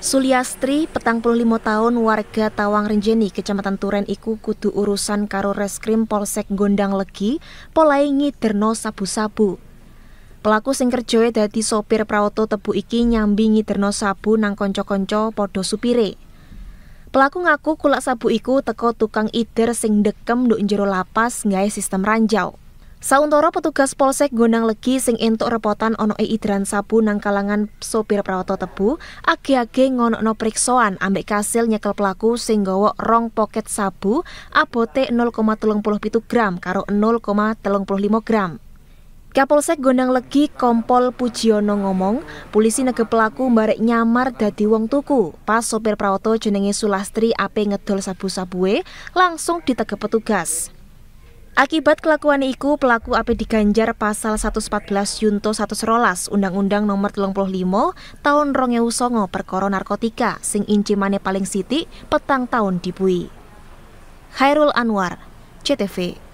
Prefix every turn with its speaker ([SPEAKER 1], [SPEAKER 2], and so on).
[SPEAKER 1] Suliastri, petang puluh lima tahun warga Tawang Renjeni, Kecamatan Turen iku kudu urusan karo reskrim Polsek Gondang Legi, polai ngiderno sabu-sabu. Pelaku sing kerjoe dadi sopir praoto tebu iki nyambi ngiderno sabu nang konco-konco podo supire. Pelaku ngaku kulak sabu iku teko tukang ider sing dekem duk njero lapas ngai sistem ranjau. Sauntoro petugas Polsek Gondang Legi sing entuk repotan ono e idran sabu nang kalangan sopir Prawoto Tebu, age-age no periksoan ambek kasil nyekel pelaku sing gawa rong poket sabu abote 0,37 gram karo 0,35 gram. Kapolsek Gondang Legi Kompol Pujiono ngomong, polisi nege pelaku mbarek nyamar dadi wong tuku. Pas sopir Prawoto jenenge Sulastri ape ngedol sabu-sabue, langsung ditege petugas. Akibat kelakuan iku, pelaku ape diganjar pasal 114 Yunto 111 Undang-Undang Nomor 35 tahun 2009 perkara narkotika sing incimane paling Siti, petang tahun dibui. Khairul Anwar, CTV.